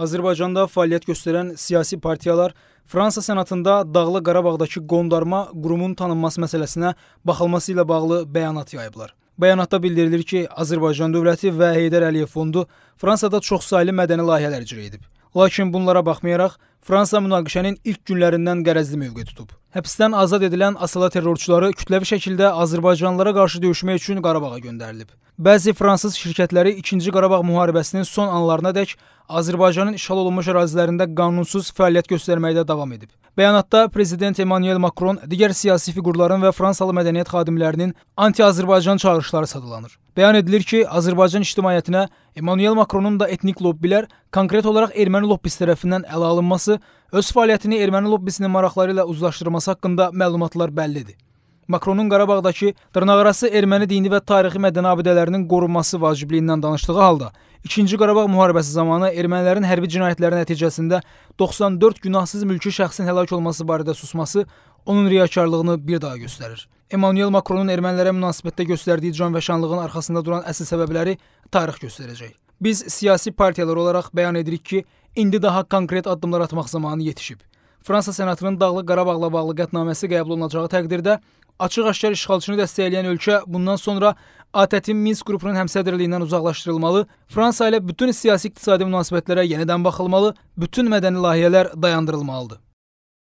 Azərbaycanda fəaliyyət göstərən siyasi partiyalar Fransa Senatında Dağlıq Qarabağdakı qondarma qurumun tanınması məsələsinə baxılması ilə bağlı bəyanat yayıblar. Bəyanatda bildirilir ki, Azərbaycan dövləti və Heydər Əliyev fondu Fransada çoxsaylı mədəni layihələr icra edib. Lakin bunlara baxmayaraq, Fransa münaqişənin ilk günlərindən qərəzli mövqe tutub. Həbsdən azad edilən asılı terrorçuları kütləvi şəkildə Azərbaycanlılara qarşı döyüşmək üçün Qarabağa göndərilib. Bəzi fransız şirkətləri 2-ci Qarabağ müharibəsinin son anlarına dək Azərbaycanın işğal olunmuş ərazilərində qanunsuz fəaliyyət göstərməkdə davam edib. Bəyanatda prezident Emmanuel Macron digər siyasi fiqurların və Fransalı mədəniyyət xadimlərinin anti-Azərbaycan çağırışları sadalanır. Bəyan edilir ki, Azərbaycan ictimaiyyətinə Emmanuel Macronun da etnik lobbilər, konkret olaraq erməni lobbisi tərəfindən ələ alınması, öz fəaliyyətini erməni lobbisinin maraqları ilə uzlaşdırması haqqında məlumatlar bəllidir. Makronun Qarabağdakı dırnaqarası erməni dini və tarixi mədəni abidələrinin qorunması vacibliyindən danışdığı halda, 2-ci Qarabağ müharibəsi zamanı ermənilərin hərbi cinayətləri nəticəsində 94 günahsız mülki şəxsin həlak olması barədə susması onun riyakarlığını bir daha göstərir. Emmanuel Makronun ermənilərə münasibətdə göstərdiyi can və şanlığın arxasında duran əsl səbəbləri tarix göstərəcək. Biz siyasi partiyalar olaraq bəyan edirik ki, indi daha konkret addımlar atmaq zamanı yetişib. Fransa Senatının Dağlıq Qarabağla bağlı qətnaməsi qəbul olunacağı təqdirdə Açıq-aşkar işğalçını dəstəkləyən ölkə bundan sonra ATƏT-in Minsk qrupunun həmsədrliyindən uzaqlaşdırılmalı, Fransa ilə bütün siyasi-iqtisadi münasibətlərə yenidən baxılmalı, bütün mədəni layihələr dayandırılmalıdır.